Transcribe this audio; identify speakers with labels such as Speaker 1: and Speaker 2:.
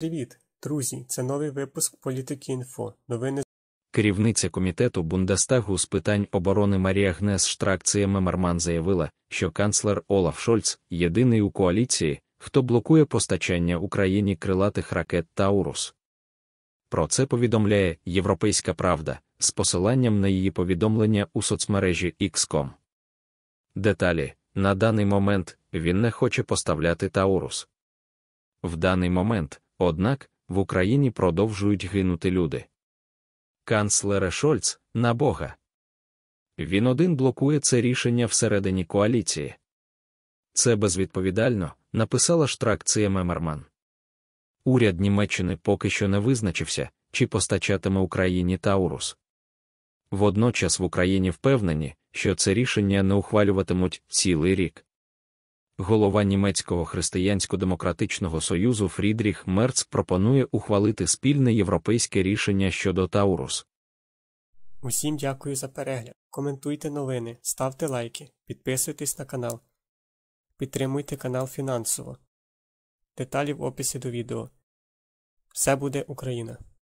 Speaker 1: Привіт, друзі! Це новий випуск Політики.Інфо. Новини
Speaker 2: керівниця комітету Бундестагу з питань оборони Марія Гнес Штракція Мемерман заявила, що канцлер Олаф Шольц єдиний у коаліції, хто блокує постачання Україні крилатих ракет Таурус. Про це повідомляє Європейська Правда з посиланням на її повідомлення у соцмережі XCOM. Деталі на даний момент він не хоче поставляти Таурус. В даний момент. Однак в Україні продовжують гинути люди. Канцлере Шольц на Бога. Він один блокує це рішення всередині коаліції. Це безвідповідально, написала штракція Мемерман. Уряд Німеччини поки що не визначився, чи постачатиме Україні Таурус. Водночас в Україні впевнені, що це рішення не ухвалюватимуть цілий рік голова німецького християнсько-демократичного союзу Фрідріх Мерц пропонує ухвалити спільне європейське рішення щодо Таурус.
Speaker 1: Усім дякую за перегляд. Коментуйте новини, ставте лайки, підписуйтесь на канал,
Speaker 2: підтримуйте канал фінансово. Деталі в описі до відео. Все буде Україна!